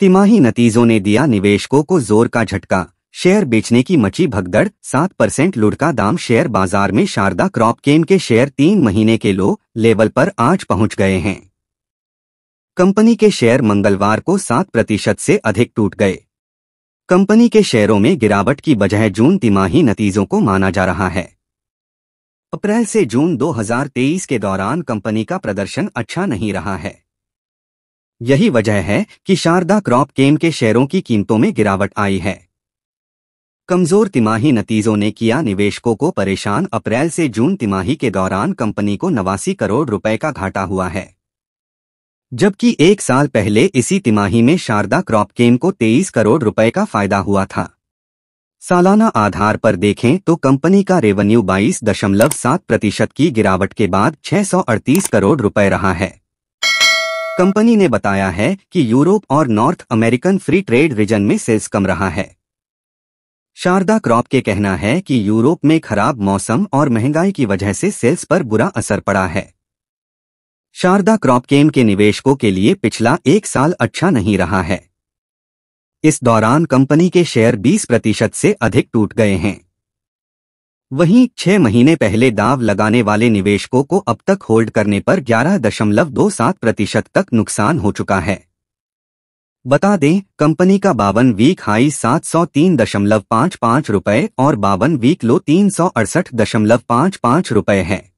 तिमाही नतीजों ने दिया निवेशकों को जोर का झटका शेयर बेचने की मची भगदड़ सात परसेंट लुढ़का दाम शेयर बाजार में शारदा क्रॉपकेम के शेयर तीन महीने के लो लेवल पर आज पहुंच गए हैं कंपनी के शेयर मंगलवार को सात प्रतिशत से अधिक टूट गए कंपनी के शेयरों में गिरावट की बजाय जून तिमाही नतीजों को माना जा रहा है अप्रैल से जून 2023 के दौरान कंपनी का प्रदर्शन अच्छा नहीं रहा है यही वजह है कि शारदा क्रॉप केम के शेयरों की कीमतों में गिरावट आई है कमजोर तिमाही नतीजों ने किया निवेशकों को परेशान अप्रैल से जून तिमाही के दौरान कंपनी को नवासी करोड़ रुपए का घाटा हुआ है जबकि एक साल पहले इसी तिमाही में शारदा क्रॉपकेम को 23 करोड़ रुपए का फायदा हुआ था सालाना आधार पर देखें तो कंपनी का रेवेन्यू 22.7 प्रतिशत की गिरावट के बाद छह करोड़ रुपए रहा है कंपनी ने बताया है कि यूरोप और north American free trade region में सेल्स कम रहा है शारदा क्रॉप के कहना है कि यूरोप में खराब मौसम और महंगाई की वजह से सेल्स पर बुरा असर पड़ा है शारदा क्रॉपकेम के निवेशकों के लिए पिछला एक साल अच्छा नहीं रहा है इस दौरान कंपनी के शेयर 20 प्रतिशत से अधिक टूट गए हैं वहीं छह महीने पहले दाव लगाने वाले निवेशकों को अब तक होल्ड करने पर 11.27 प्रतिशत तक नुकसान हो चुका है बता दें कंपनी का बावन वीक हाई सात सौ तीन दशमलव पाँच पाँच रुपये और बावन वीक लो तीन सौ अड़सठ दशमलव पाँच पाँच रुपये है